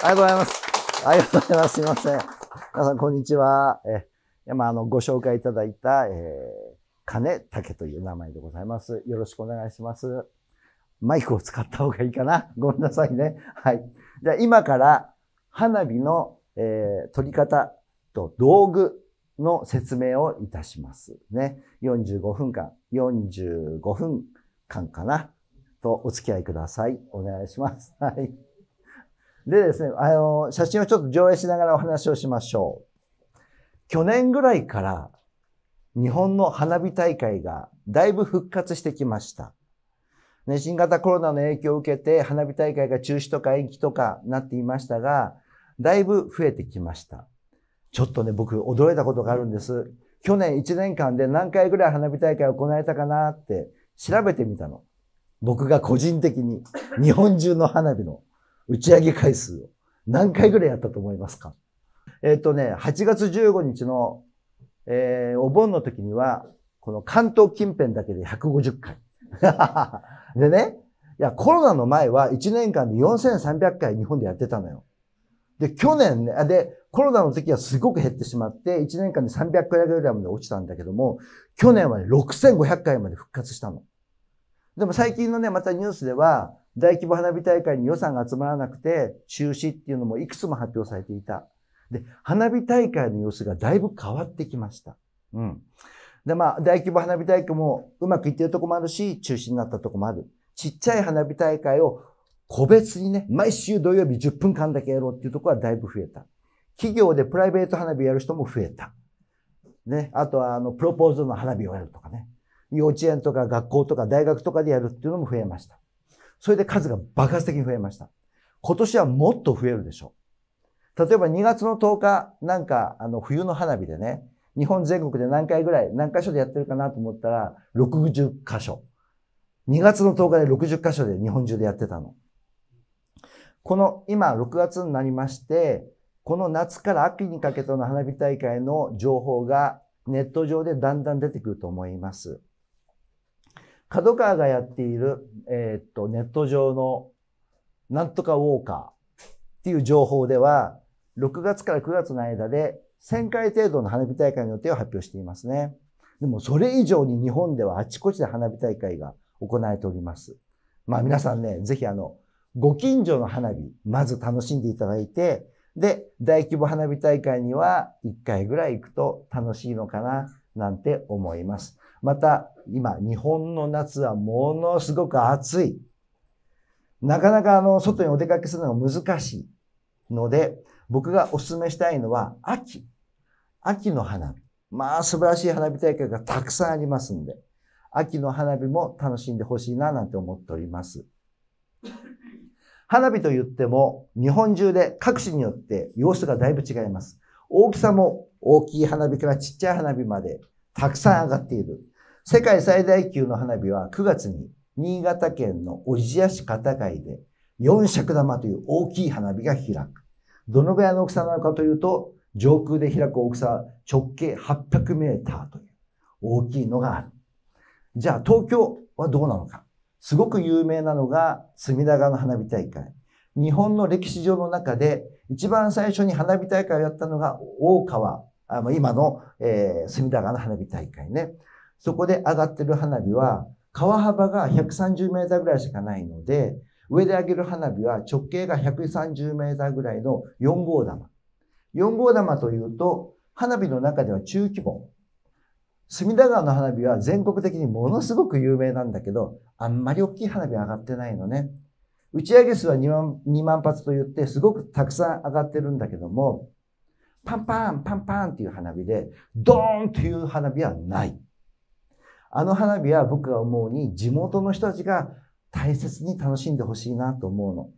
ありがとうございます。ありがとうございます。すいません。皆さん、こんにちは。えまあ、あの、ご紹介いただいた、えー、金竹という名前でございます。よろしくお願いします。マイクを使った方がいいかな。ごめんなさいね。はい。じゃあ、今から花火の、えー、取り方と道具の説明をいたしますね。45分間、45分間かな。とお付き合いください。お願いします。はい。でですね、あの、写真をちょっと上映しながらお話をしましょう。去年ぐらいから日本の花火大会がだいぶ復活してきました。ね、新型コロナの影響を受けて花火大会が中止とか延期とかなっていましたが、だいぶ増えてきました。ちょっとね、僕驚いたことがあるんです。去年1年間で何回ぐらい花火大会を行えたかなって調べてみたの。僕が個人的に日本中の花火の。打ち上げ回数を何回ぐらいやったと思いますかえっ、とね、8月15日の、えー、お盆の時には、この関東近辺だけで150回。でね、いや、コロナの前は1年間で4300回日本でやってたのよ。で、去年ね、で、コロナの時はすごく減ってしまって、1年間で300回ぐらいまで落ちたんだけども、去年はね、6500回まで復活したの。でも最近のね、またニュースでは、大規模花火大会に予算が集まらなくて中止っていうのもいくつも発表されていた。で、花火大会の様子がだいぶ変わってきました。うん。で、まあ、大規模花火大会もうまくいってるとこもあるし、中止になったとこもある。ちっちゃい花火大会を個別にね、毎週土曜日10分間だけやろうっていうとこはだいぶ増えた。企業でプライベート花火やる人も増えた。ね。あとは、あの、プロポーズの花火をやるとかね。幼稚園とか学校とか大学とかでやるっていうのも増えました。それで数が爆発的に増えました。今年はもっと増えるでしょう。例えば2月の10日なんか、あの、冬の花火でね、日本全国で何回ぐらい、何箇所でやってるかなと思ったら、60箇所。2月の10日で60箇所で日本中でやってたの。この今6月になりまして、この夏から秋にかけての花火大会の情報がネット上でだんだん出てくると思います。角川がやっている、えー、っと、ネット上のなんとかウォーカーっていう情報では、6月から9月の間で1000回程度の花火大会の予定を発表していますね。でもそれ以上に日本ではあちこちで花火大会が行われております。まあ皆さんね、ぜひあの、ご近所の花火、まず楽しんでいただいて、で、大規模花火大会には1回ぐらい行くと楽しいのかな、なんて思います。また、今、日本の夏はものすごく暑い。なかなかあの、外にお出かけするのが難しいので、僕がお勧めしたいのは、秋。秋の花火。まあ、素晴らしい花火大会がたくさんありますんで、秋の花火も楽しんでほしいな、なんて思っております。花火と言っても、日本中で各地によって様子がだいぶ違います。大きさも大きい花火からちっちゃい花火までたくさん上がっている。世界最大級の花火は9月に新潟県の小千谷市片貝で4尺玉という大きい花火が開く。どのぐらいの大きさなのかというと、上空で開く大きさ、直径800メーターという大きいのがある。じゃあ東京はどうなのか。すごく有名なのが隅田川の花火大会。日本の歴史上の中で一番最初に花火大会をやったのが大川、あ今の、えー、隅田川の花火大会ね。そこで上がってる花火は、川幅が130メーターぐらいしかないので、上で上げる花火は直径が130メーターぐらいの4号玉。4号玉というと、花火の中では中規模。隅田川の花火は全国的にものすごく有名なんだけど、あんまり大きい花火上がってないのね。打ち上げ数は2万 ,2 万発と言って、すごくたくさん上がってるんだけども、パンパン、パンパンっていう花火で、ドーンっていう花火はない。あの花火は僕が思うに地元の人たちが大切に楽しんでほしいなと思うの。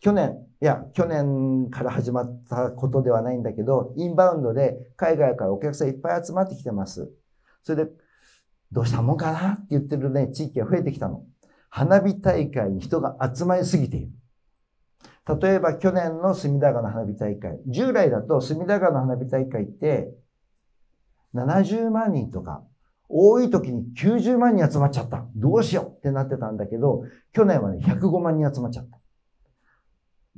去年、いや、去年から始まったことではないんだけど、インバウンドで海外からお客さんいっぱい集まってきてます。それで、どうしたもんかなって言ってるね、地域が増えてきたの。花火大会に人が集まりすぎている。例えば去年の隅田川の花火大会。従来だと隅田川の花火大会って70万人とか多い時に90万人集まっちゃった。どうしようってなってたんだけど、去年はね、105万人集まっちゃっ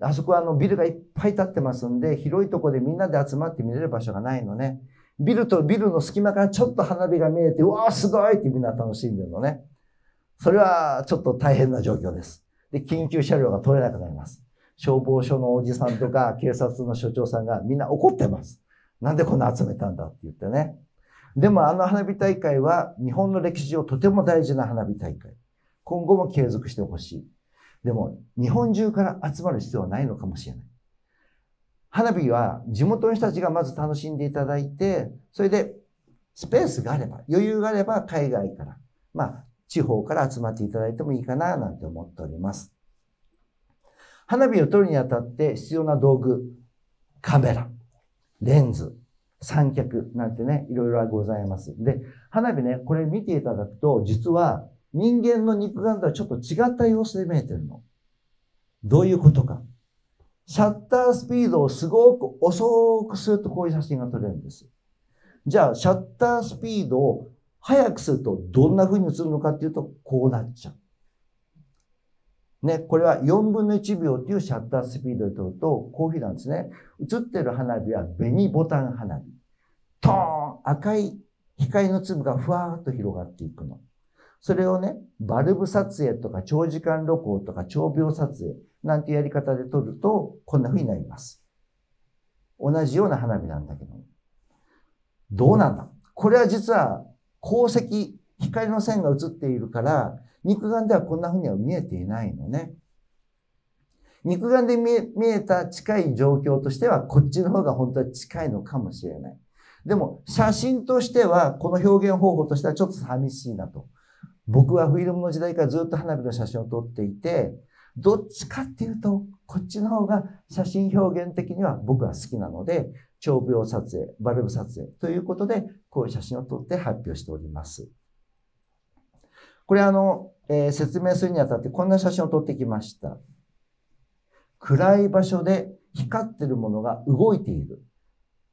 た。あそこはあのビルがいっぱい建ってますんで、広いとこでみんなで集まって見れる場所がないのね。ビルとビルの隙間からちょっと花火が見えて、うわーすごいってみんな楽しんでるのね。それはちょっと大変な状況です。で、緊急車両が取れなくなります。消防署のおじさんとか警察の署長さんがみんな怒ってます。なんでこんな集めたんだって言ってね。でもあの花火大会は日本の歴史上とても大事な花火大会。今後も継続してほしい。でも日本中から集まる必要はないのかもしれない。花火は地元の人たちがまず楽しんでいただいて、それでスペースがあれば、余裕があれば海外から、まあ地方から集まっていただいてもいいかななんて思っております。花火を撮るにあたって必要な道具、カメラ、レンズ、三脚なんてね、いろいろございます。で、花火ね、これ見ていただくと、実は人間の肉眼とはちょっと違った様子で見えてるの。どういうことか。シャッタースピードをすごく遅くするとこういう写真が撮れるんです。じゃあ、シャッタースピードを速くするとどんな風に映るのかっていうと、こうなっちゃう。ね、これは4分の1秒というシャッタースピードで撮ると、こういうなんですね。映ってる花火は紅ボタン花火。トーン赤い光の粒がふわーっと広がっていくの。それをね、バルブ撮影とか長時間露光とか長秒撮影なんてやり方で撮ると、こんな風になります。同じような花火なんだけど。どうなんだこれは実は、鉱石、光の線が映っているから、肉眼ではこんな風には見えていないのね。肉眼で見え見えた近い状況としては、こっちの方が本当は近いのかもしれない。でも、写真としては、この表現方法としてはちょっと寂しいなと。僕はフィルムの時代からずっと花火の写真を撮っていて、どっちかっていうと、こっちの方が写真表現的には僕は好きなので、長秒撮影、バルブ撮影ということで、こういう写真を撮って発表しております。これあの、えー、説明するにあたってこんな写真を撮ってきました。暗い場所で光ってるものが動いている。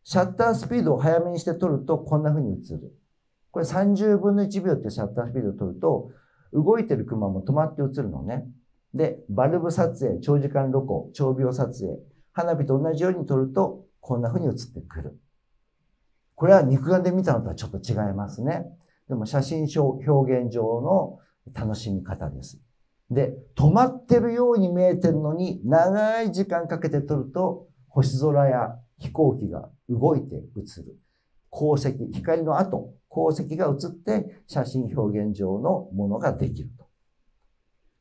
シャッタースピードを早めにして撮るとこんな風に映る。これ30分の1秒ってシャッタースピードを撮ると、動いてるクマも止まって映るのね。で、バルブ撮影、長時間露光、長秒撮影、花火と同じように撮ると、こんな風に映ってくる。これは肉眼で見たのとはちょっと違いますね。でも写真表現上の楽しみ方です。で、止まってるように見えてるのに、長い時間かけて撮ると、星空や飛行機が動いて映る。光石、光の後、光石が映って写真表現上のものができると。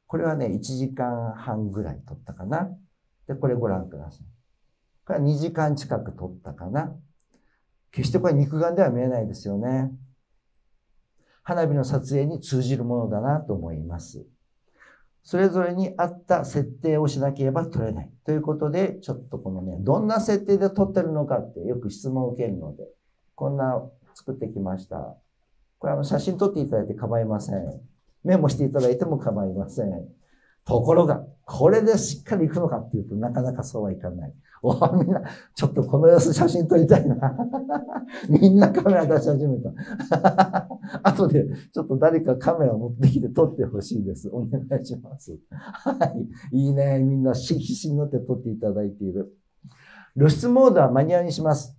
これはね、1時間半ぐらい撮ったかな。で、これご覧ください。これは2時間近く撮ったかな。決してこれ肉眼では見えないですよね。花火の撮影に通じるものだなと思います。それぞれに合った設定をしなければ撮れない。ということで、ちょっとこのね、どんな設定で撮ってるのかってよく質問を受けるので、こんな作ってきました。これあの写真撮っていただいて構いません。メモしていただいても構いません。ところが、これでしっかり行くのかっていうとなかなかそうはいかない。おみんな、ちょっとこの様子写真撮りたいな。みんなカメラ出し始めた。後で、ちょっと誰かカメラ持ってきて撮ってほしいです。お願いします。はい。いいね。みんな、必死になって撮っていただいている。露出モードはマニュアルにします。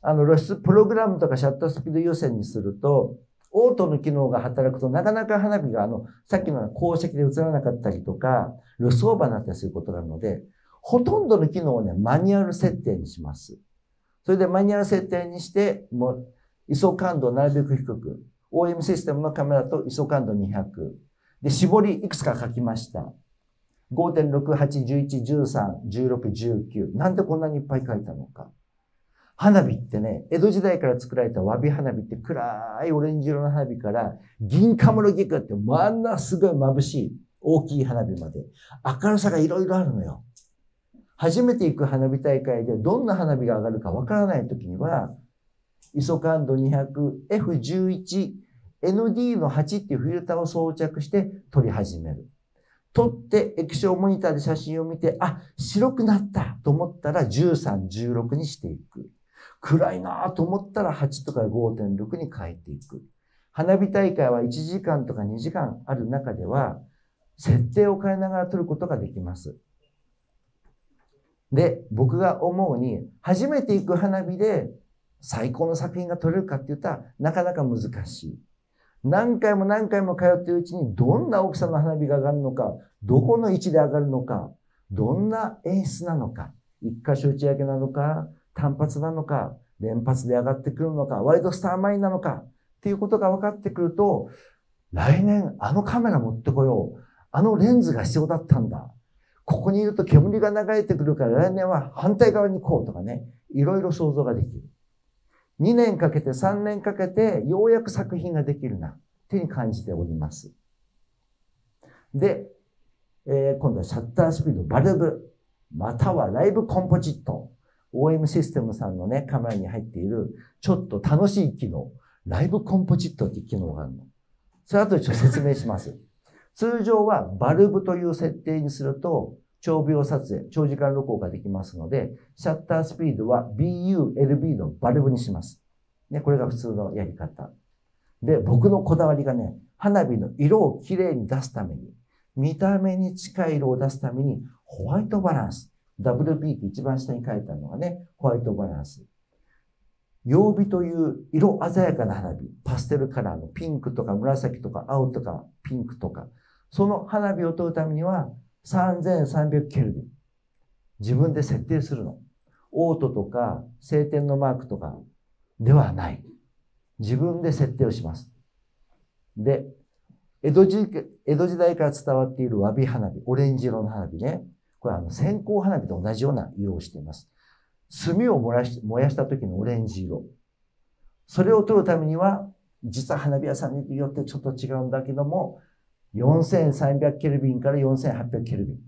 あの、露出プログラムとかシャッタースピード優先にすると、オートの機能が働くと、なかなか花火が、あの、さっきの鉱石で映らなかったりとか、ルソーバになったりすることなので、ほとんどの機能をね、マニュアル設定にします。それでマニュアル設定にして、もう、ISO 感度をなるべく低く、OM システムのカメラと ISO 感度200。で、絞りいくつか書きました。5.6、8、11、13、16、19。なんでこんなにいっぱい書いたのか。花火ってね、江戸時代から作られたわび花火って暗いオレンジ色の花火から銀カムロギクってまんなすごい眩しい大きい花火まで明るさがいろいろあるのよ。初めて行く花火大会でどんな花火が上がるかわからない時には、イソカンド 200F11 ND の8っていうフィルターを装着して撮り始める。撮って液晶モニターで写真を見て、あ、白くなったと思ったら13、16にしていく。暗いなと思ったら8とか5.6に変えていく。花火大会は1時間とか2時間ある中では、設定を変えながら撮ることができます。で、僕が思うに、初めて行く花火で最高の作品が撮れるかって言ったら、なかなか難しい。何回も何回も通ってるうちに、どんな大きさの花火が上がるのか、どこの位置で上がるのか、どんな演出なのか、一箇所打ち上げなのか、単発なのか、連発で上がってくるのか、ワイドスターマインなのか、っていうことが分かってくると、来年あのカメラ持ってこよう。あのレンズが必要だったんだ。ここにいると煙が流れてくるから来年は反対側に行こうとかね、いろいろ想像ができる。2年かけて3年かけてようやく作品ができるな、手に感じております。で、えー、今度はシャッタースピード、バルブ、またはライブコンポジット。OM システムさんのね、カメラに入っている、ちょっと楽しい機能、ライブコンポジットっていう機能があるの。それ後でちょっと説明します。通常はバルブという設定にすると、長秒撮影、長時間録音ができますので、シャッタースピードは BULB のバルブにします。ね、これが普通のやり方。で、僕のこだわりがね、花火の色をきれいに出すために、見た目に近い色を出すために、ホワイトバランス。WB って一番下に書いたのがね、ホワイトバランス。曜日という色鮮やかな花火、パステルカラーのピンクとか紫とか青とかピンクとか、その花火を撮るためには3300ケルビン。自分で設定するの。オートとか晴天のマークとかではない。自分で設定をします。で、江戸時江戸時代から伝わっているわび花火、オレンジ色の花火ね。これはあの線香花火と同じような色をしています。炭を燃やし燃やした時のオレンジ色。それを取るためには、実は花火屋さんによってちょっと違うんだけども、4300ケルビンから4800ケルビン。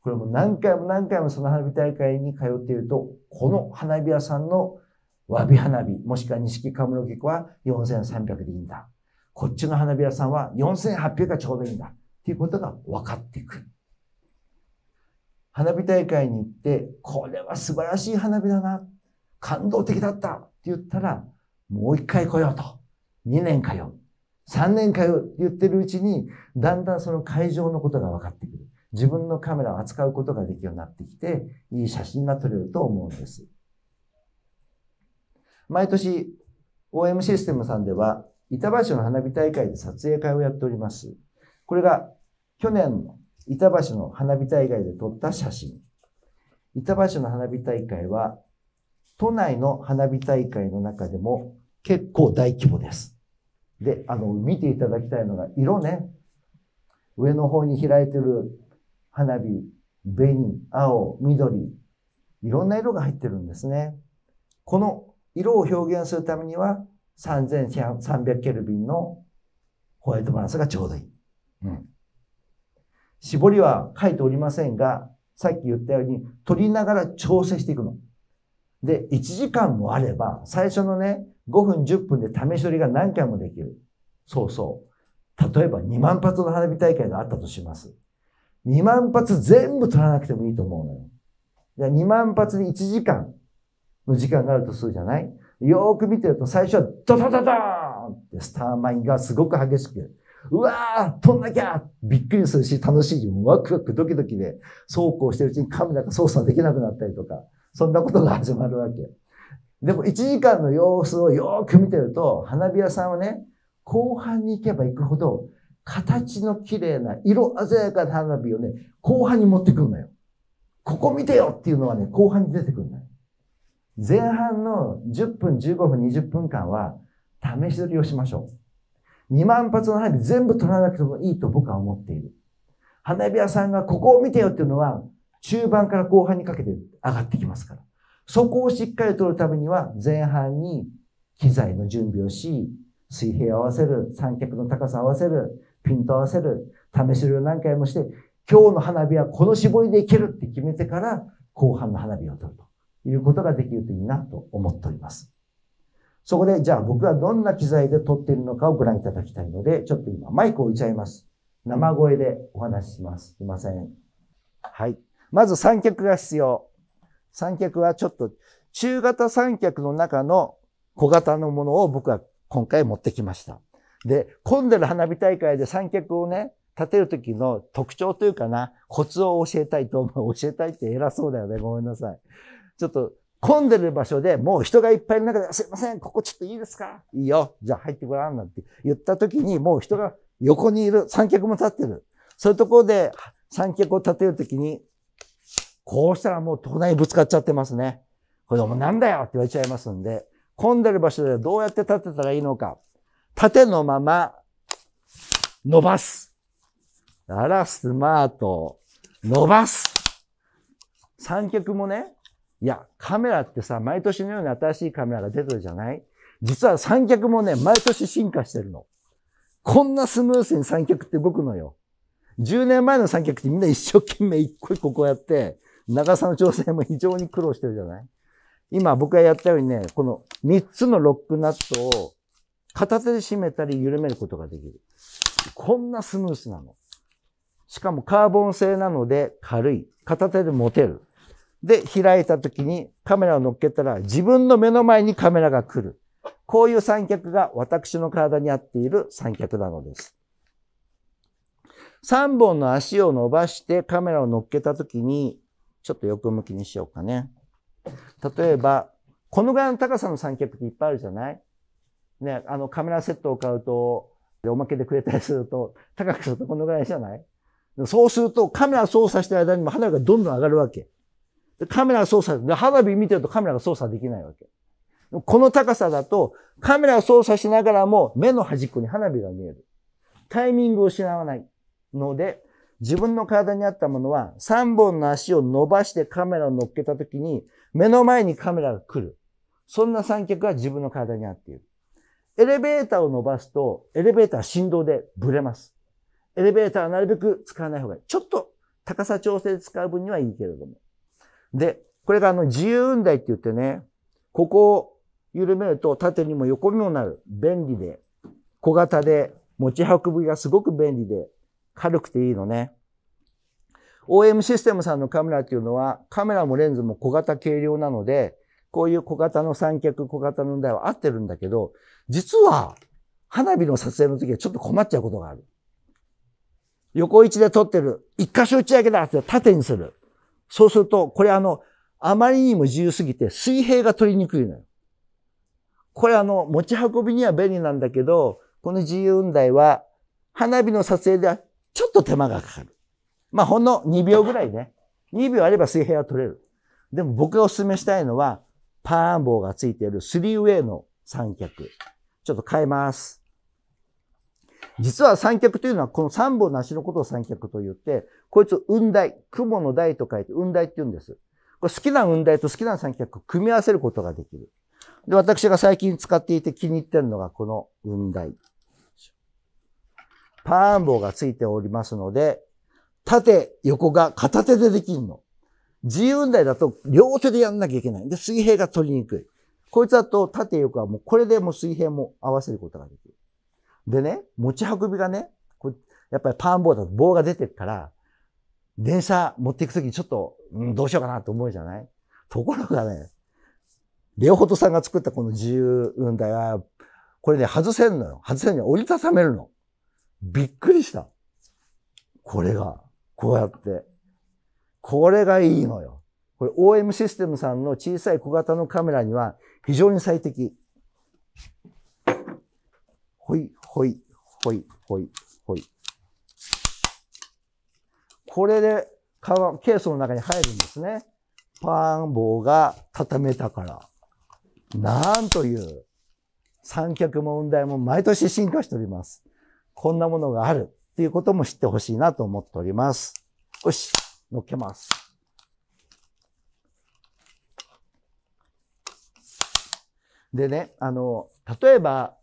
これも何回も何回もその花火大会に通っていると、この花火屋さんのわび花火、もしくは錦カムロ菊は4300でいいんだ。こっちの花火屋さんは4800がちょうどいいんだ。とていうことが分かってくる。花火大会に行って、これは素晴らしい花火だな。感動的だったって言ったら、もう一回来ようと。2年通う。3年通うって言ってるうちに、だんだんその会場のことが分かってくる。自分のカメラを扱うことができるようになってきて、いい写真が撮れると思うんです。毎年、OM システムさんでは、板橋の花火大会で撮影会をやっております。これが去年の板橋の花火大会で撮った写真。板橋の花火大会は、都内の花火大会の中でも結構大規模です。で、あの、見ていただきたいのが色ね。上の方に開いてる花火、紅、青、緑、いろんな色が入ってるんですね。この色を表現するためには3300ケルビンのホワイトバランスがちょうどいい。うん。絞りは書いておりませんが、さっき言ったように、取りながら調整していくの。で、1時間もあれば、最初のね、5分、10分で試し取りが何回もできる。そうそう。例えば2万発の花火大会があったとします。2万発全部取らなくてもいいと思うのよ。じゃ2万発で1時間の時間があるとするじゃないよーく見てると最初はドドドドーンってスターマインがすごく激しくうわー飛んなきゃびっくりするし、楽しい。し、ワクワクドキドキで、そうこうしてるうちにカメラが操作できなくなったりとか、そんなことが始まるわけ。でも1時間の様子をよく見てると、花火屋さんはね、後半に行けば行くほど、形の綺麗な、色鮮やかな花火をね、後半に持ってくるのよ。ここ見てよっていうのはね、後半に出てくるのよ。前半の10分、15分、20分間は、試し撮りをしましょう。2万発の花火全部取らなくてもいいと僕は思っている。花火屋さんがここを見てよっていうのは、中盤から後半にかけて上がってきますから。そこをしっかり取るためには、前半に機材の準備をし、水平を合わせる、三脚の高さを合わせる、ピント合わせる、試し量を何回もして、今日の花火はこの絞りでいけるって決めてから、後半の花火を取るということができるといいなと思っております。そこで、じゃあ僕はどんな機材で撮っているのかをご覧いただきたいので、ちょっと今マイクを置いちゃいます。生声でお話しします。すいません。はい。まず三脚が必要。三脚はちょっと中型三脚の中の小型のものを僕は今回持ってきました。で、混んでる花火大会で三脚をね、立てる時の特徴というかな、コツを教えたいと思う。教えたいって偉そうだよね。ごめんなさい。ちょっと混んでる場所でもう人がいっぱいる中で、すいません、ここちょっといいですかいいよ。じゃあ入ってごらんなんて言った時にもう人が横にいる。三脚も立ってる。そういうところで三脚を立てるときに、こうしたらもう隣にぶつかっちゃってますね。これもなんだよって言われちゃいますんで、混んでる場所でどうやって立てたらいいのか。縦のまま伸ばす。あら、スマート。伸ばす。三脚もね、いや、カメラってさ、毎年のように新しいカメラが出てるじゃない実は三脚もね、毎年進化してるの。こんなスムースに三脚って動くのよ。10年前の三脚ってみんな一生懸命一個一個こうやって、長さの調整も非常に苦労してるじゃない今僕がやったようにね、この3つのロックナットを片手で締めたり緩めることができる。こんなスムースなの。しかもカーボン製なので軽い。片手で持てる。で、開いた時にカメラを乗っけたら自分の目の前にカメラが来る。こういう三脚が私の体に合っている三脚なのです。三本の足を伸ばしてカメラを乗っけた時に、ちょっと横向きにしようかね。例えば、このぐらいの高さの三脚っていっぱいあるじゃないね、あのカメラセットを買うと、おまけでくれたりすると、高くするとこのぐらいじゃないそうするとカメラ操作してる間にも花がどんどん上がるわけ。カメラが操作で、花火見てるとカメラが操作できないわけ。この高さだと、カメラを操作しながらも目の端っこに花火が見える。タイミングを失わないので、自分の体にあったものは3本の足を伸ばしてカメラを乗っけた時に目の前にカメラが来る。そんな三脚が自分の体にあっている。エレベーターを伸ばすと、エレベーター振動でブレます。エレベーターはなるべく使わない方がいい。ちょっと高さ調整で使う分にはいいけれども。で、これがあの自由運台って言ってね、ここを緩めると縦にも横にもなる。便利で、小型で、持ち運びがすごく便利で、軽くていいのね。OM システムさんのカメラっていうのは、カメラもレンズも小型軽量なので、こういう小型の三脚、小型の運台は合ってるんだけど、実は、花火の撮影の時はちょっと困っちゃうことがある。横位置で撮ってる。一箇所打ち上げだって縦にする。そうすると、これあの、あまりにも自由すぎて水平が取りにくいのよ。これあの、持ち運びには便利なんだけど、この自由運台は、花火の撮影ではちょっと手間がかかる。まあ、ほんの2秒ぐらいね。2秒あれば水平は取れる。でも僕がお勧めしたいのは、パーン棒がついている 3way の三脚。ちょっと変えます。実は三脚というのはこの三本の足のことを三脚と言って、こいつ雲台、雲の台と書いて雲台って言うんです。これ好きな雲台と好きな三脚を組み合わせることができる。で、私が最近使っていて気に入ってるのがこの雲台。パーン棒がついておりますので、縦、横が片手でできるの。自由運台だと両手でやんなきゃいけない。で、水平が取りにくい。こいつだと縦横はもうこれでも水平も合わせることができる。でね、持ち運びがね、こやっぱりパン棒だと棒が出てるから、電車持っていくときにちょっと、うん、どうしようかなと思うじゃないところがね、レオホトさんが作ったこの自由運転は、これね、外せんのよ。外せんのよ。折りたためるの。びっくりした。これが、こうやって。これがいいのよ。これ OM システムさんの小さい小型のカメラには非常に最適。ほい、ほい、ほい、ほい、ほい。これで、ケースの中に入るんですね。パン棒が畳めたから。なんという、三脚も問題も毎年進化しております。こんなものがあるっていうことも知ってほしいなと思っております。よし、乗っけます。でね、あの、例えば、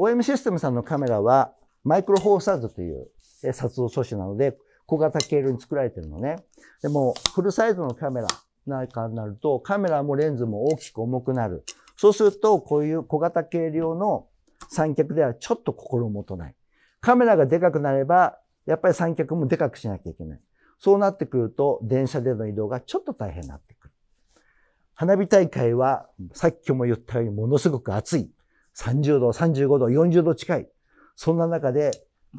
OM システムさんのカメラは、マイクロフォーサーズという撮像素子なので、小型軽量に作られてるのね。でも、フルサイズのカメラなんかになると、カメラもレンズも大きく重くなる。そうすると、こういう小型軽量の三脚ではちょっと心もとない。カメラがでかくなれば、やっぱり三脚もでかくしなきゃいけない。そうなってくると、電車での移動がちょっと大変になってくる。花火大会は、さっきも言ったようにものすごく暑い。30度、35度、40度近い。そんな中で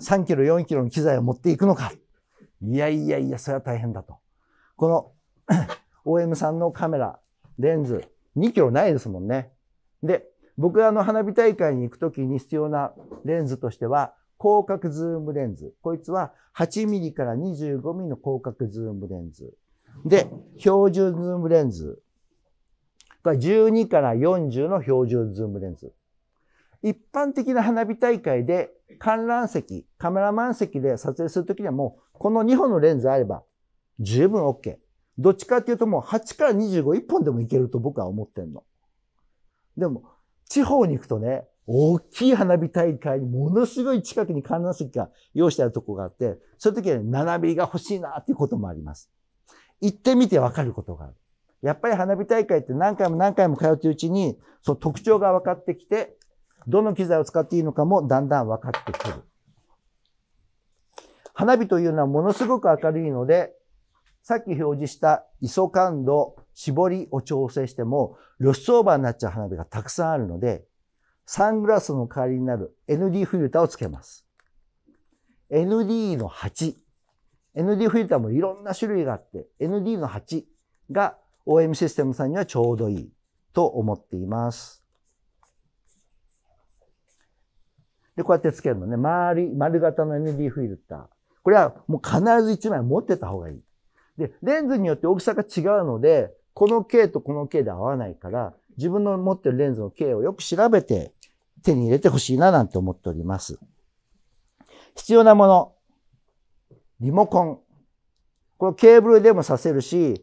3キロ、4キロの機材を持っていくのか。いやいやいや、それは大変だと。この OM さんのカメラ、レンズ、2キロないですもんね。で、僕があの花火大会に行くときに必要なレンズとしては、広角ズームレンズ。こいつは8ミリから25ミリの広角ズームレンズ。で、標準ズームレンズ。これ12から40の標準ズームレンズ。一般的な花火大会で観覧席、カメラマン席で撮影するときにはもう、この2本のレンズあれば十分 OK。どっちかっていうともう8から25、1本でもいけると僕は思ってんの。でも、地方に行くとね、大きい花火大会にものすごい近くに観覧席が用意してあるとこがあって、そういう時は7ミリが欲しいなっていうこともあります。行ってみてわかることがある。やっぱり花火大会って何回も何回も通ってうちに、その特徴が分かってきて、どの機材を使っていいのかもだんだん分かってくる。花火というのはものすごく明るいので、さっき表示した磯感度、絞りを調整しても露出オーバーになっちゃう花火がたくさんあるので、サングラスの代わりになる ND フィルターをつけます。ND の8。ND フィルターもいろんな種類があって、ND の8が OM システムさんにはちょうどいいと思っています。で、こうやってつけるのね。周り、丸型の ND フィルター。これはもう必ず1枚持ってた方がいい。で、レンズによって大きさが違うので、この径とこの径で合わないから、自分の持ってるレンズの径をよく調べて手に入れてほしいななんて思っております。必要なもの。リモコン。これケーブルでもさせるし、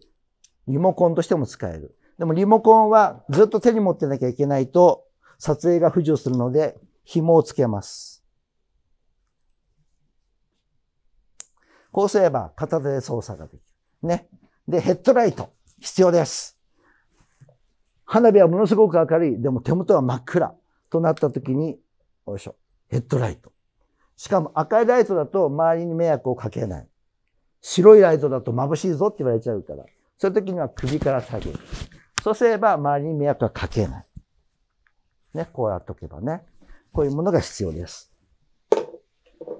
リモコンとしても使える。でもリモコンはずっと手に持ってなきゃいけないと撮影が不自由するので、紐をつけます。こうすれば片手で操作ができる。ね。で、ヘッドライト必要です。花火はものすごく明るい。でも手元は真っ暗となった時に、よいしょ、ヘッドライト。しかも赤いライトだと周りに迷惑をかけない。白いライトだと眩しいぞって言われちゃうから。そういう時には首から下げる。そうすれば周りに迷惑はかけない。ね、こうやっとけばね。こういうものが必要です。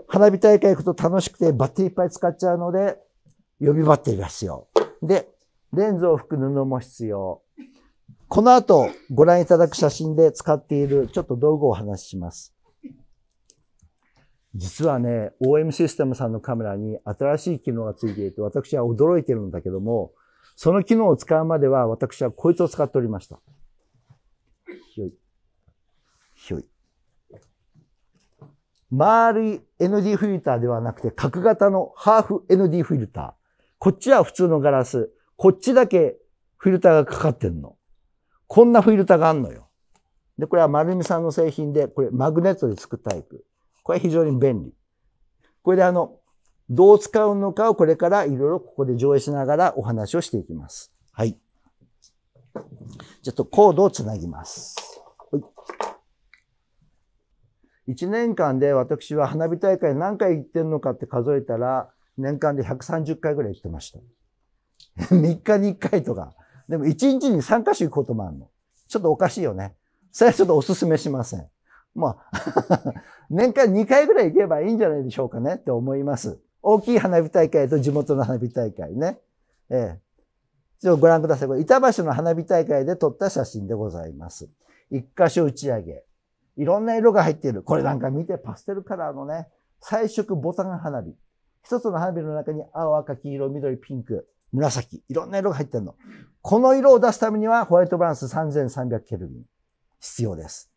花火大会行くと楽しくてバッテリーいっぱい使っちゃうので、予備バッテリーが必要。で、レンズを拭く布も必要。この後ご覧いただく写真で使っているちょっと道具をお話しします。実はね、OM システムさんのカメラに新しい機能がついていて、私は驚いてるんだけども、その機能を使うまでは私はこいつを使っておりました。ひょい。ひょい。丸い ND フィルターではなくて角型のハーフ ND フィルター。こっちは普通のガラス。こっちだけフィルターがかかってんの。こんなフィルターがあんのよ。で、これは丸見さんの製品で、これマグネットで作たタイプ。これ非常に便利。これであの、どう使うのかをこれからいろいろここで上映しながらお話をしていきます。はい。ちょっとコードをつなぎます。1年間で私は花火大会何回行ってんのかって数えたら、年間で130回ぐらい行ってました。3 日に1回とか。でも1日に3箇所行くこともあるの。ちょっとおかしいよね。それはちょっとお勧めしません。まあ 年間2回ぐらい行けばいいんじゃないでしょうかねって思います。大きい花火大会と地元の花火大会ね。ええ。ちょっとご覧ください。これ、板橋の花火大会で撮った写真でございます。一箇所打ち上げ。いろんな色が入っている。これなんか見て、パステルカラーのね、彩色ボタン花火。一つの花火の中に青、赤、黄色、緑、ピンク、紫。いろんな色が入ってるの。この色を出すためにはホワイトバランス3300ケルビン必要です。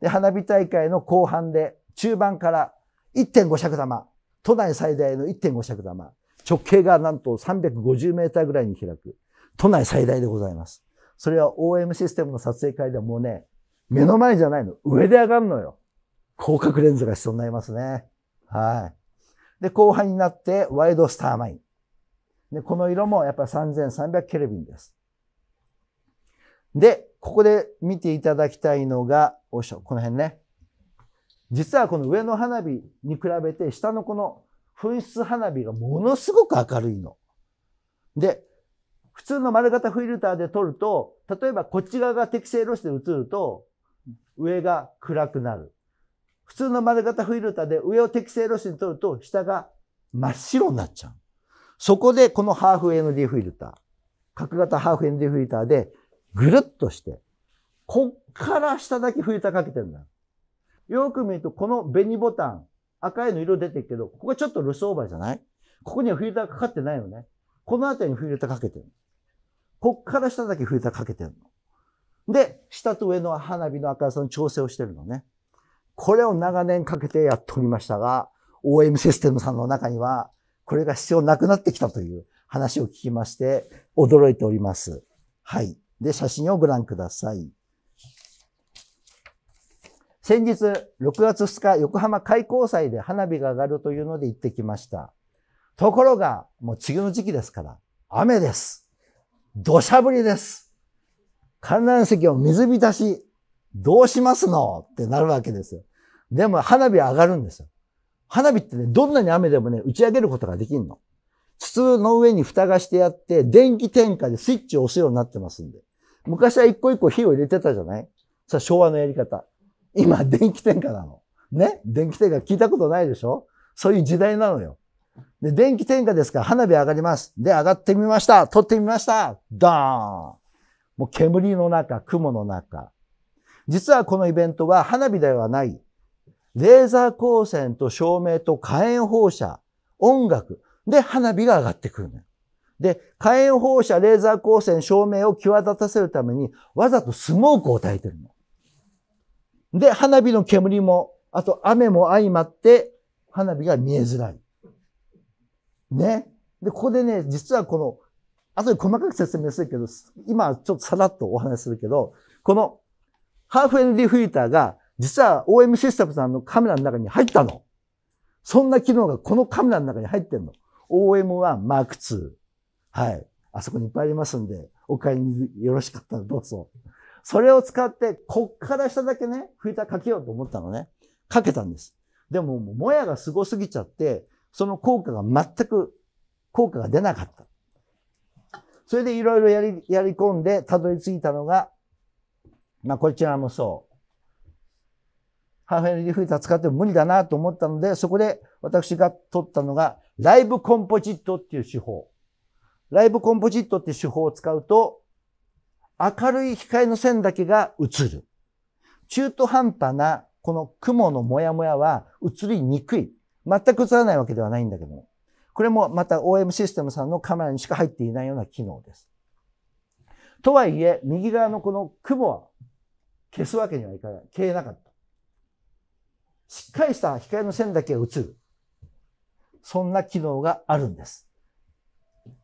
で、花火大会の後半で中盤から1.5尺玉。都内最大の1.5尺玉。直径がなんと350メーターぐらいに開く。都内最大でございます。それは OM システムの撮影会でもうね、目の前じゃないの。上で上がるのよ。広角レンズが必要になりますね。はい。で、後半になってワイドスターマイン。で、この色もやっぱ3300ケルビンです。で、ここで見ていただきたいのが、おしょ、この辺ね。実はこの上の花火に比べて下のこの噴出花火がものすごく明るいの。で、普通の丸型フィルターで撮ると、例えばこっち側が適正露出で映ると、上が暗くなる。普通の丸型フィルターで上を適正露出に取ると下が真っ白になっちゃう。そこでこのハーフ ND フィルター、角型ハーフ ND フィルターでぐるっとして、こっから下だけフィルターかけてるんだよ。よく見るとこの紅ボタン、赤いの色出てるけど、ここがちょっとルスオーバーじゃないここにはフィルターかかってないよね。この辺りにフィルターかけてる。こっから下だけフィルターかけてるの。で、下と上の花火の明るさの調整をしてるのね。これを長年かけてやっておりましたが、OM システムさんの中には、これが必要なくなってきたという話を聞きまして、驚いております。はい。で、写真をご覧ください。先日、6月2日、横浜開港祭で花火が上がるというので行ってきました。ところが、もう次の時期ですから、雨です。土砂降りです。観覧席を水浸し、どうしますのってなるわけですよ。でも花火上がるんですよ。花火ってね、どんなに雨でもね、打ち上げることができるの。筒の上に蓋がしてあって、電気点火でスイッチを押すようになってますんで。昔は一個一個火を入れてたじゃない昭和のやり方。今、電気点火なの。ね電気点火聞いたことないでしょそういう時代なのよ。で、電気点火ですから花火上がります。で、上がってみました。撮ってみました。ダーンもう煙の中、雲の中。実はこのイベントは花火ではない。レーザー光線と照明と火炎放射、音楽で花火が上がってくるのよ。で、火炎放射、レーザー光線、照明を際立たせるためにわざとスモークを焚いてるの。で、花火の煙も、あと雨も相まって花火が見えづらい。ね。で、ここでね、実はこのとで細かく説明するけど、今ちょっとさらっとお話しするけど、このハーフン e d フィルターが実は OM システムさんのカメラの中に入ったの。そんな機能がこのカメラの中に入ってんの。OM1 Mark II。はい。あそこにいっぱいありますんで、お買いによろしかったらどうぞ。それを使って、こっから下だけね、フィーターかけようと思ったのね。かけたんです。でも、もやがすごすぎちゃって、その効果が全く、効果が出なかった。それでいろいろやり、やり込んで、たどり着いたのが、まあ、こちらもそう。ハーフェギリフィーター使っても無理だなと思ったので、そこで私が取ったのが、ライブコンポジットっていう手法。ライブコンポジットっていう手法を使うと、明るい光の線だけが映る。中途半端なこの雲のモヤモヤは映りにくい。全く映らないわけではないんだけども。これもまた OM システムさんのカメラにしか入っていないような機能です。とはいえ、右側のこの雲は消すわけにはいかない。消えなかった。しっかりした光の線だけ映る。そんな機能があるんです。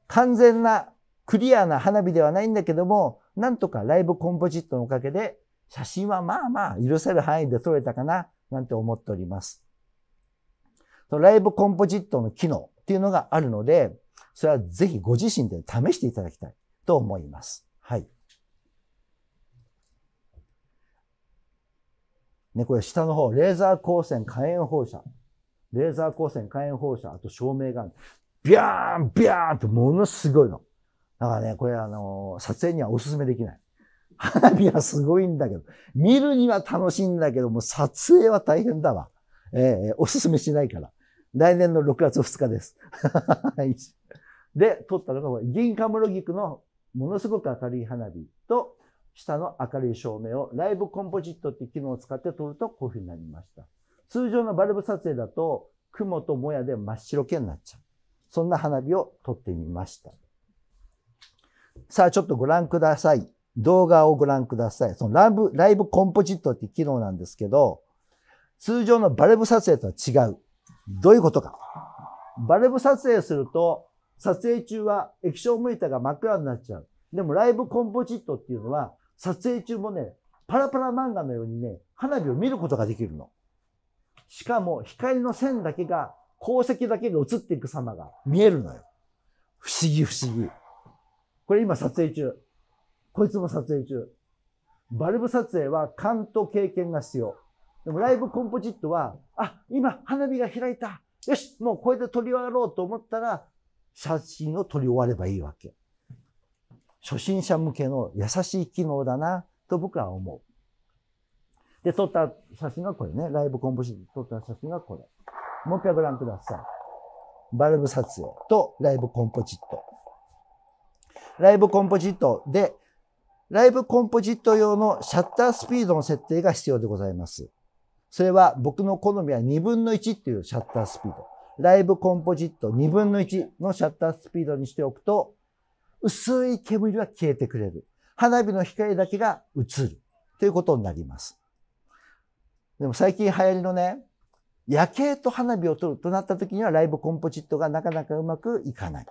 完全なクリアな花火ではないんだけども、なんとかライブコンポジットのおかげで写真はまあまあ許せる範囲で撮れたかななんて思っております。ライブコンポジットの機能。っていうのがあるので、それはぜひご自身で試していただきたいと思います。はい。ね、これ下の方、レーザー光線火炎放射。レーザー光線火炎放射、あと照明が、ビャーン、ビャーンとものすごいの。だからね、これあの、撮影にはおすすめできない。花火はすごいんだけど、見るには楽しいんだけど、も撮影は大変だわ。えー、おすすめしないから。来年の6月2日です。で、撮ったのが銀カムロギクのものすごく明るい花火と、下の明るい照明をライブコンポジットっていう機能を使って撮るとこういう風になりました。通常のバルブ撮影だと、雲ともやで真っ白けになっちゃう。そんな花火を撮ってみました。さあ、ちょっとご覧ください。動画をご覧ください。そのライブ、ライブコンポジットっていう機能なんですけど、通常のバルブ撮影とは違う。どういうことか。バルブ撮影すると、撮影中は液晶モニターが真っ暗になっちゃう。でもライブコンポジットっていうのは、撮影中もね、パラパラ漫画のようにね、花火を見ることができるの。しかも光の線だけが、鉱石だけが映っていく様が見えるのよ。不思議不思議。これ今撮影中。こいつも撮影中。バルブ撮影は勘と経験が必要。でもライブコンポジットは、あ、今花火が開いた。よし、もうこれで撮り終わろうと思ったら、写真を撮り終わればいいわけ。初心者向けの優しい機能だな、と僕は思う。で、撮った写真がこれね。ライブコンポジット撮った写真がこれ。もう一回ご覧ください。バルブ撮影とライブコンポジット。ライブコンポジットで、ライブコンポジット用のシャッタースピードの設定が必要でございます。それは僕の好みは2分の1っていうシャッタースピード。ライブコンポジット2分の1のシャッタースピードにしておくと、薄い煙は消えてくれる。花火の光だけが映る。ということになります。でも最近流行りのね、夜景と花火を撮るとなった時にはライブコンポジットがなかなかうまくいかない。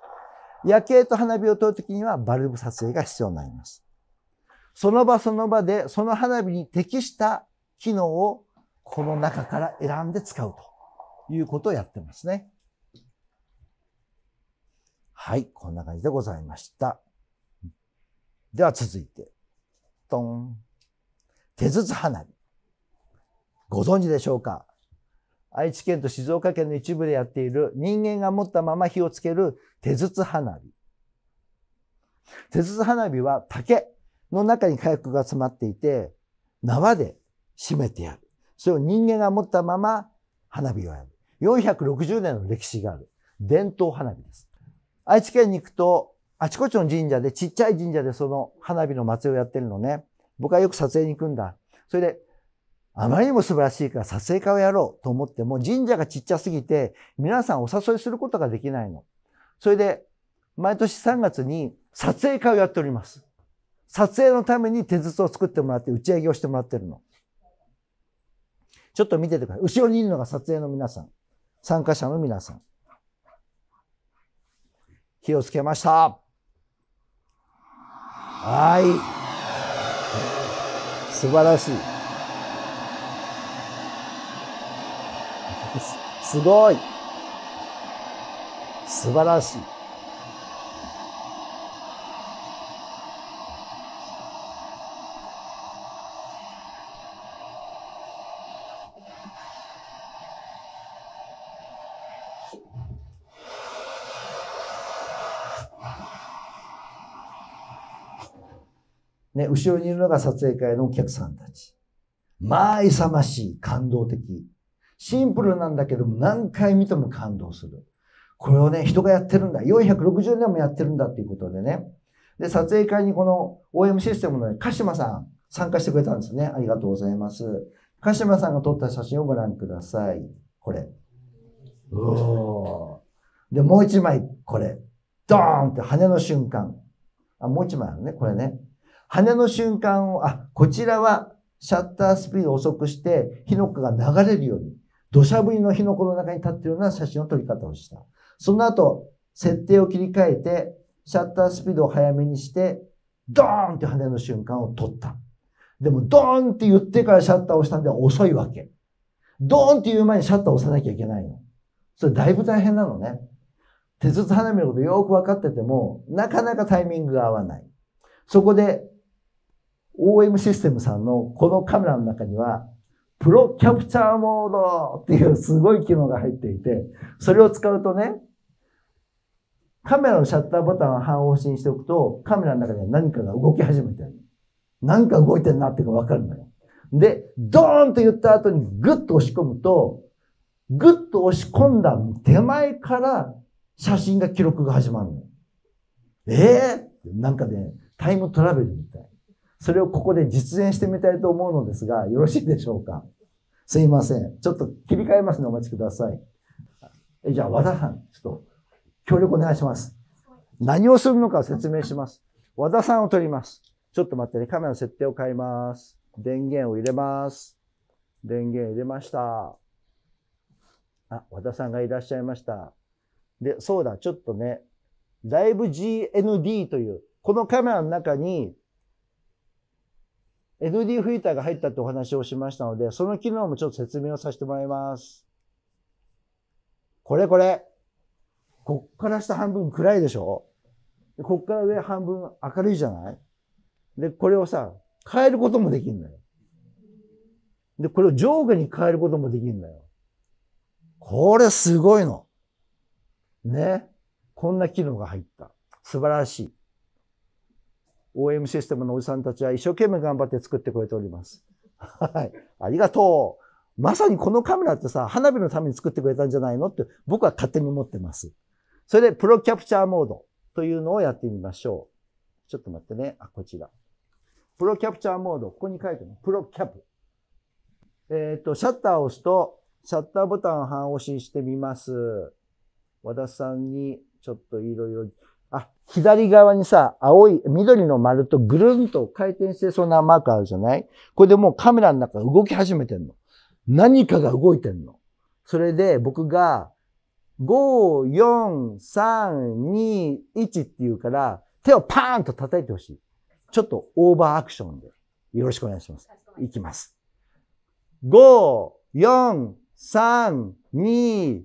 夜景と花火を撮る時にはバルブ撮影が必要になります。その場その場でその花火に適した機能をこの中から選んで使うということをやってますね。はい、こんな感じでございました。では続いて、どン。手筒花火。ご存知でしょうか愛知県と静岡県の一部でやっている人間が持ったまま火をつける手筒花火。手筒花火は竹の中に火薬が詰まっていて縄で締めてやる。それを人間が持ったまま花火をやる。460年の歴史がある伝統花火です。愛知県に行くと、あちこちの神社で、ちっちゃい神社でその花火の祭りをやってるのね。僕はよく撮影に行くんだ。それで、あまりにも素晴らしいから撮影会をやろうと思っても、神社がちっちゃすぎて、皆さんお誘いすることができないの。それで、毎年3月に撮影会をやっております。撮影のために手筒を作ってもらって打ち上げをしてもらってるの。ちょっと見ててください。後ろにいるのが撮影の皆さん。参加者の皆さん。火をつけました。はい。素晴らしい。すごい。素晴らしい。後ろにいるのが撮影会のお客さんたち。まあ、勇ましい、感動的。シンプルなんだけども、何回見ても感動する。これをね、人がやってるんだ。460年もやってるんだっていうことでね。で、撮影会にこの OM システムの、ね、鹿島さん参加してくれたんですね。ありがとうございます。鹿島さんが撮った写真をご覧ください。これ。おで、もう一枚、これ。ドーンって羽の瞬間。あ、もう一枚あるね、これね。羽の瞬間を、あ、こちらはシャッタースピードを遅くして、火の粉が流れるように、土砂降りの火の粉の中に立っているような写真の撮り方をした。その後、設定を切り替えて、シャッタースピードを早めにして、ドーンって羽の瞬間を撮った。でも、ドーンって言ってからシャッターを押したんで遅いわけ。ドーンって言う前にシャッターを押さなきゃいけないの。それだいぶ大変なのね。手筒花見のことよく分かってても、なかなかタイミングが合わない。そこで OM システムさんのこのカメラの中には、プロキャプチャーモードっていうすごい機能が入っていて、それを使うとね、カメラのシャッターボタンを半押しにしておくと、カメラの中では何かが動き始めてる。何か動いてるなっていうかわかるのよ。で、ドーンと言った後にグッと押し込むと、グッと押し込んだ手前から写真が記録が始まるのよ。ええー、なんかね、タイムトラベルみそれをここで実演してみたいと思うのですが、よろしいでしょうかすいません。ちょっと切り替えますのでお待ちください。えじゃあ、和田さん、ちょっと協力お願いします。何をするのか説明します。和田さんを取ります。ちょっと待ってね、カメラの設定を変えます。電源を入れます。電源入れました。あ、和田さんがいらっしゃいました。で、そうだ、ちょっとね、ライブ GND という、このカメラの中に ND フィルターが入ったってお話をしましたので、その機能もちょっと説明をさせてもらいます。これこれ。こっから下半分暗いでしょでこっから上半分明るいじゃないで、これをさ、変えることもできるんだよ。で、これを上下に変えることもできるんだよ。これすごいの。ね。こんな機能が入った。素晴らしい。OM システムのおじさんたちは一生懸命頑張って作ってくれております。はい。ありがとう。まさにこのカメラってさ、花火のために作ってくれたんじゃないのって僕は勝手に思ってます。それでプロキャプチャーモードというのをやってみましょう。ちょっと待ってね。あ、こちら。プロキャプチャーモード。ここに書いてある。プロキャプ。えっ、ー、と、シャッターを押すと、シャッターボタンを半押ししてみます。和田さんにちょっといろいろ左側にさ、青い、緑の丸とぐるんと回転してそんなマークあるじゃないこれでもうカメラの中動き始めてんの。何かが動いてんの。それで僕が、5、4、3、2、1って言うから、手をパーンと叩いてほしい。ちょっとオーバーアクションで。よろしくお願いします。いきます。5、4、3、2、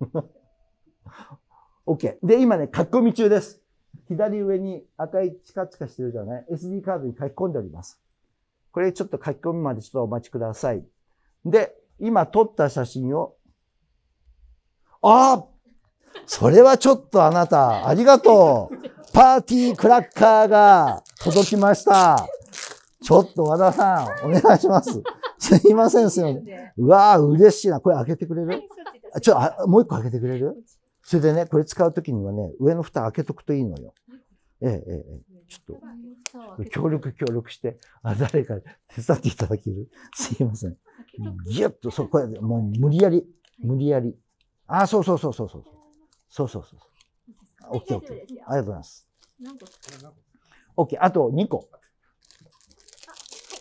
1。OK。で、今ね、書き込み中です。左上に赤いチカチカしてるじゃない ?SD カードに書き込んでおります。これちょっと書き込みまでちょっとお待ちください。で、今撮った写真を、ああそれはちょっとあなた、ありがとうパーティークラッカーが届きました。ちょっと和田さん、お願いします。すいません、すいません。うわあ嬉しいな。これ開けてくれるちょっと、もう一個開けてくれるそれでね、これ使うときにはね、上の蓋開けとくといいのよ。ええ、ええ、ちょっと、協力協力して、あ、誰か手伝っていただけるすいません。ぎゅっと、そこへ、もう無理やり、無理やり。あ、そうそうそうそうそう。そうそうそう。オッケーオッケー。ありがとうございます。オッケー、あと2個。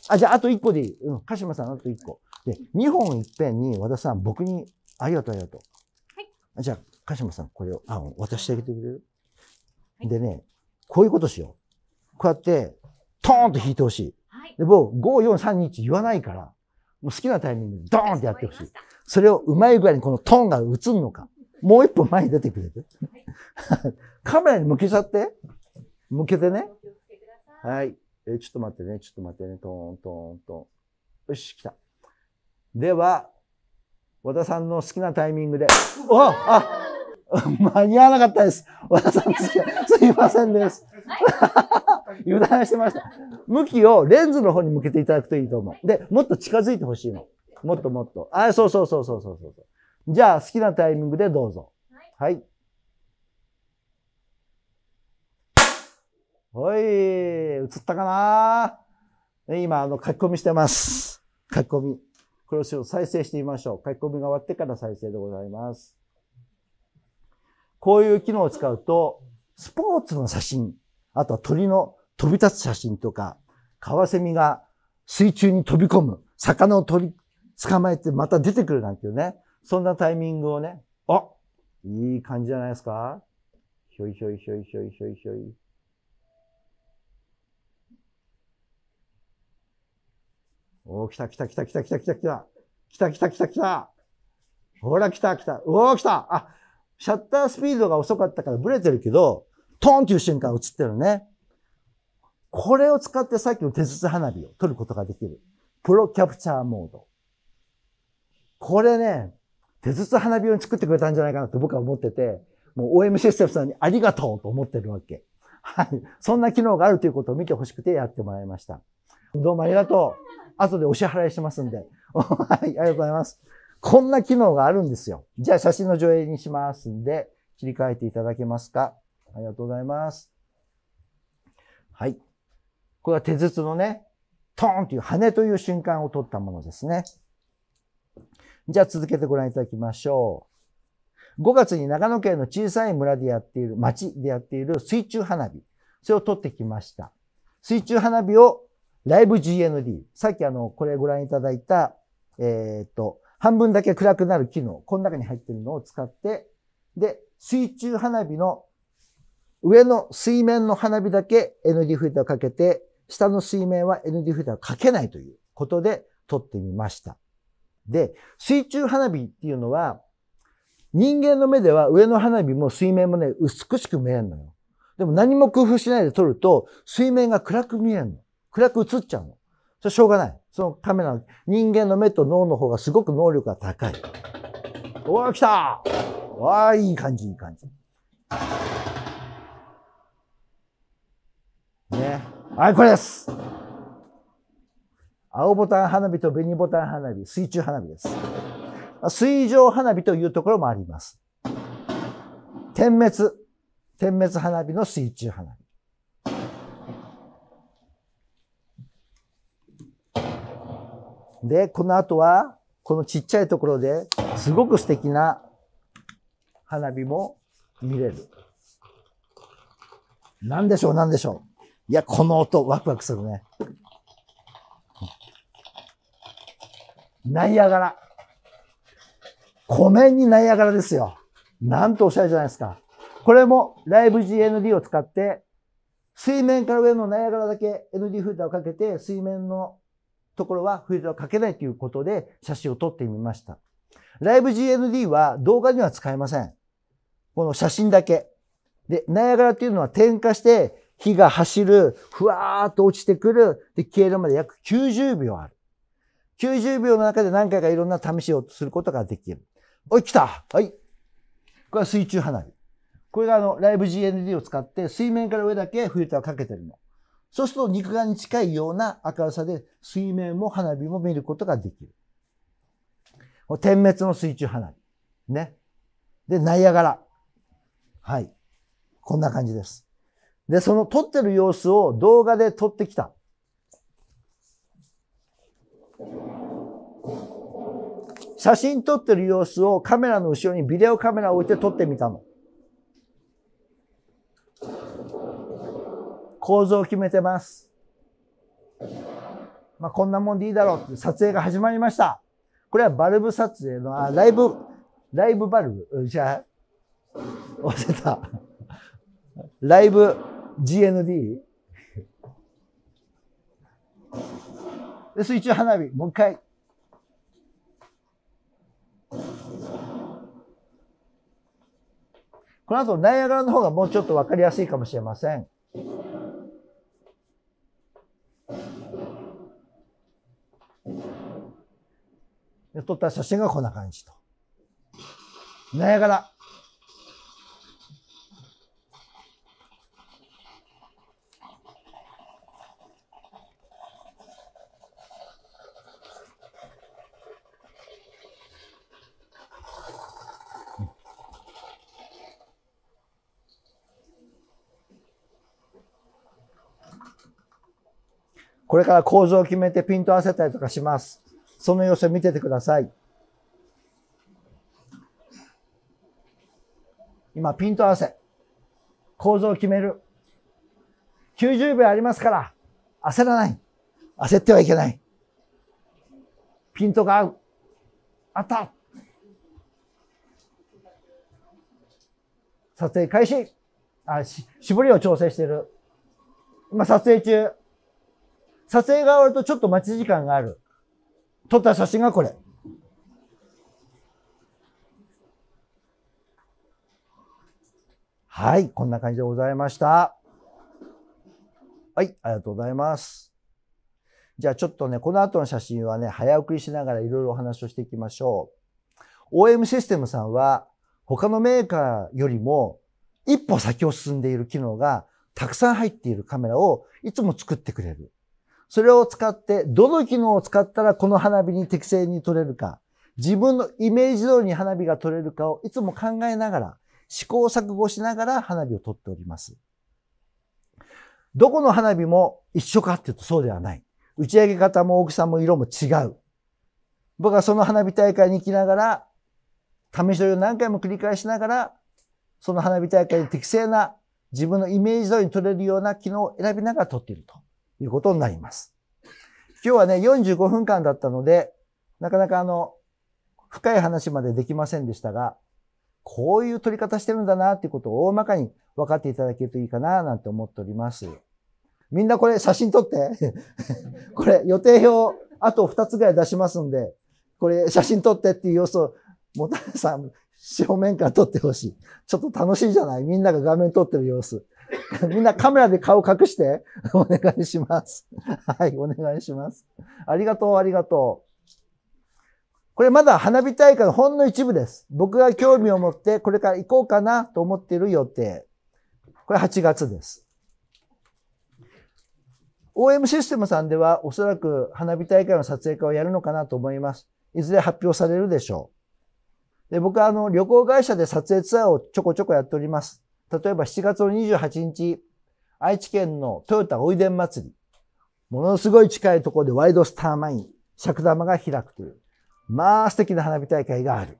あ、じゃあ、あと1個でいい。うん、鹿島さん、あと1個。で、2本いっぺんに和田さん、僕に、ありがとう、ありがとう。はい。じゃあ、鹿島さん、これを、あ、渡してあげてくれる、はい、でね、こういうことしよう。こうやって、トーンと引いてほしい。はい、で、も5、4、3、2、1言わないから、もう好きなタイミングでドーンってやってほしい。それをうまい具合にこのトーンが映るのか。もう一歩前に出てくれて。はい、カメラに向けちゃって。向けてね。はい。え、ちょっと待ってね。ちょっと待ってね。トーン、トーン、トーン。よし、来た。では、和田さんの好きなタイミングで。おあ 間に合わなかったです。和田さんすいませんです。油断してました。向きをレンズの方に向けていただくといいと思う。で、もっと近づいてほしいの。もっともっと。あ、そうそうそうそうそうそう。じゃあ、好きなタイミングでどうぞ。はい。はい、映ったかな今、あの、書き込みしてます。書き込み。これを再生してみましょう。書き込みが終わってから再生でございます。こういう機能を使うと、スポーツの写真、あとは鳥の飛び立つ写真とか、カワセミが水中に飛び込む、魚を取り、捕まえてまた出てくるなんていうね、そんなタイミングをね、あいい感じじゃないですかひょいひょいひょいひょいひょいひょい。おー、来た来た来た来た来た来た来た。来た来た来た来た。ほら来た来た。おた来た。あ、シャッタースピードが遅かったからブレてるけど、トーンっていう瞬間映ってるね。これを使ってさっきの手筒花火を撮ることができる。プロキャプチャーモード。これね、手筒花火を作ってくれたんじゃないかなと僕は思ってて、もう OM システムさんにありがとうと思ってるわけ。はい。そんな機能があるということを見てほしくてやってもらいました。どうもありがとう。後でお支払いしますんで。はい、ありがとうございます。こんな機能があるんですよ。じゃあ写真の上映にしますんで、切り替えていただけますか。ありがとうございます。はい。これは手筒のね、トーンという羽という瞬間を撮ったものですね。じゃあ続けてご覧いただきましょう。5月に長野県の小さい村でやっている、町でやっている水中花火。それを撮ってきました。水中花火をライブ GND。さっきあの、これご覧いただいた、えー、っと、半分だけ暗くなる機能、この中に入ってるのを使って、で、水中花火の上の水面の花火だけ ND フィルターをかけて、下の水面は ND フィルターをかけないということで撮ってみました。で、水中花火っていうのは、人間の目では上の花火も水面もね、美しく見えるのよ。でも何も工夫しないで撮ると、水面が暗く見えるの。暗く映っちゃうの。それしょうがない。そのカメラ、人間の目と脳の方がすごく能力が高い。おお、来たわあ、いい感じ、いい感じ。ね。はい、これです青ボタン花火と紅ボタン花火、水中花火です。水上花火というところもあります。点滅。点滅花火の水中花火。で、この後は、このちっちゃいところで、すごく素敵な花火も見れる。なんでしょう、なんでしょう。いや、この音、ワクワクするね。ナイアガラ。面にナイアガラですよ。なんとおしゃれじゃないですか。これもライブ GND を使って、水面から上のナイアガラだけ ND フーターをかけて、水面のところはフィルターをかけないということで写真を撮ってみました。ライブ GND は動画には使えません。この写真だけ。で、ナイアガラっていうのは点火して火が走る、ふわーっと落ちてくる、で、消えるまで約90秒ある。90秒の中で何回かいろんな試しをすることができる。おい、来たはい。これは水中花火。これがあの、ライブ GND を使って水面から上だけフィルターをかけてるの。そうすると肉眼に近いような明るさで水面も花火も見ることができる。点滅の水中花火。ね。で、ナイアガラ。はい。こんな感じです。で、その撮ってる様子を動画で撮ってきた。写真撮ってる様子をカメラの後ろにビデオカメラを置いて撮ってみたの。構造を決めてます。まあ、こんなもんでいいだろうって撮影が始まりました。これはバルブ撮影の、あ、ライブ、ライブバルブじゃあ、忘れた。ライブ GND? で、水中花火、もう一回。この後、ナイアガラの方がもうちょっとわかりやすいかもしれません。で、撮った写真がこんな感じと。ナヤガラ。これから構造を決めてピント合わせたりとかします。その様子を見ててください。今、ピント合わせ。構造を決める。90秒ありますから、焦らない。焦ってはいけない。ピントが合う。あった。撮影開始。あ、し、絞りを調整してる。今撮影中。撮影が終わるとちょっと待ち時間がある。撮った写真がこれ。はい、こんな感じでございました。はい、ありがとうございます。じゃあちょっとね、この後の写真はね、早送りしながらいろいろお話をしていきましょう。OM システムさんは、他のメーカーよりも一歩先を進んでいる機能がたくさん入っているカメラをいつも作ってくれる。それを使って、どの機能を使ったらこの花火に適正に取れるか、自分のイメージ通りに花火が取れるかをいつも考えながら、試行錯誤しながら花火を取っております。どこの花火も一緒かっていうとそうではない。打ち上げ方も大きさも色も違う。僕はその花火大会に行きながら、試し撮りを何回も繰り返しながら、その花火大会に適正な自分のイメージ通りに取れるような機能を選びながら撮っていると。いうことになります。今日はね、45分間だったので、なかなかあの、深い話までできませんでしたが、こういう取り方してるんだなっていうことを大まかに分かっていただけるといいかななんて思っております。みんなこれ写真撮って これ予定表あと2つぐらい出しますんで、これ写真撮ってっていう様子を、もたさん正面から撮ってほしい。ちょっと楽しいじゃないみんなが画面撮ってる様子。みんなカメラで顔隠して、お願いします。はい、お願いします。ありがとう、ありがとう。これまだ花火大会のほんの一部です。僕が興味を持ってこれから行こうかなと思っている予定。これ8月です。OM システムさんではおそらく花火大会の撮影会をやるのかなと思います。いずれ発表されるでしょう。で僕はあの旅行会社で撮影ツアーをちょこちょこやっております。例えば7月の28日、愛知県のトヨタおいでん祭り、ものすごい近いところでワイドスターマイン、尺玉が開くという、まあ素敵な花火大会がある。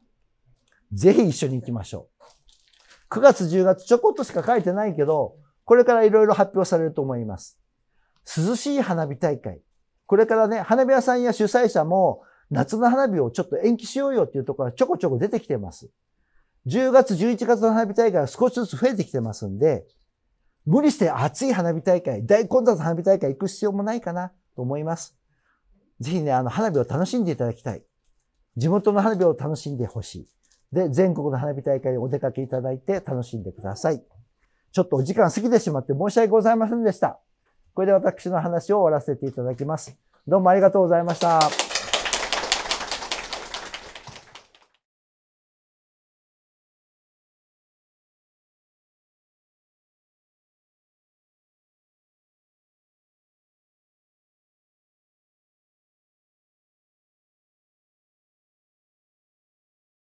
ぜひ一緒に行きましょう。9月10月ちょこっとしか書いてないけど、これからいろいろ発表されると思います。涼しい花火大会。これからね、花火屋さんや主催者も夏の花火をちょっと延期しようよっていうところがちょこちょこ出てきてます。10月、11月の花火大会は少しずつ増えてきてますんで、無理して暑い花火大会、大混雑の花火大会行く必要もないかなと思います。ぜひね、あの、花火を楽しんでいただきたい。地元の花火を楽しんでほしい。で、全国の花火大会にお出かけいただいて楽しんでください。ちょっとお時間過ぎてしまって申し訳ございませんでした。これで私の話を終わらせていただきます。どうもありがとうございました。